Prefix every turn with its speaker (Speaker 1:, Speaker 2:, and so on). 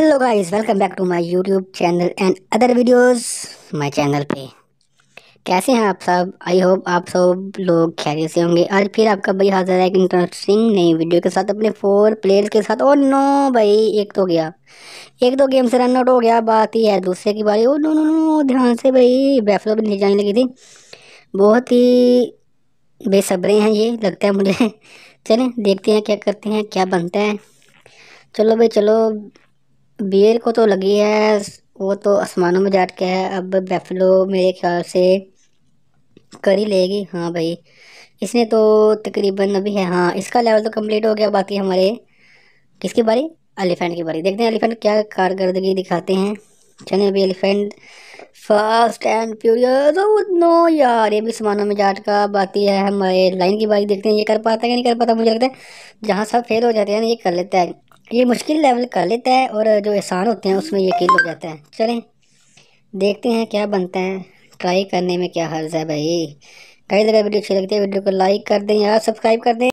Speaker 1: hello guys welcome back to my YouTube channel and other videos my channel पे कैसे हैं आप सब आई होप आप सब लोग खैरियत से होंगे आज फिर आपका भाई हाजिर है एक इंटरेस्टिंग नई वीडियो के साथ अपने फोर प्लेयर्स के साथ और oh नो भाई एक तो गया एक तो गेम से रन आउट हो गया बात ही है दूसरे की बारी ओ नो नो नो ध्यान से भाई बैफलो तो भी नहीं जाने लगी थी बहुत ही बेसब्रे हैं ये लगता है मुझे चलें देखते हैं क्या करते हैं क्या बनता है चलो भाई चलो बियर को तो लगी है वो तो आसमानों में जाट के है अब बेफलो मेरे ख्याल से कर ही लेगी हाँ भाई इसने तो तकरीबन अभी है हाँ इसका लेवल तो कंप्लीट हो गया बाकी हमारे किसकी बारी एलिफेंट की बारी देखते हैं एलिफेंट क्या कारकर्दगी दिखाते हैं चलिए अभी एलिफेंट फास्ट एंड प्यूरियर नो यार ये भी सामानों में जाट का बाकी है हमारे लाइन की बारी देखते हैं ये कर पाता है कि नहीं कर पाता मुझे लगता है जहाँ सब फेल हो जाते हैं ना ये कर लेता है ये मुश्किल लेवल कर लेता है और जो आसान होते हैं उसमें ये किल हो जाता है चलें देखते हैं क्या बनता है ट्राई करने में क्या हर्ज है भाई कई जगह वीडियो अच्छी लगती है वीडियो को लाइक कर दें यार सब्सक्राइब कर दें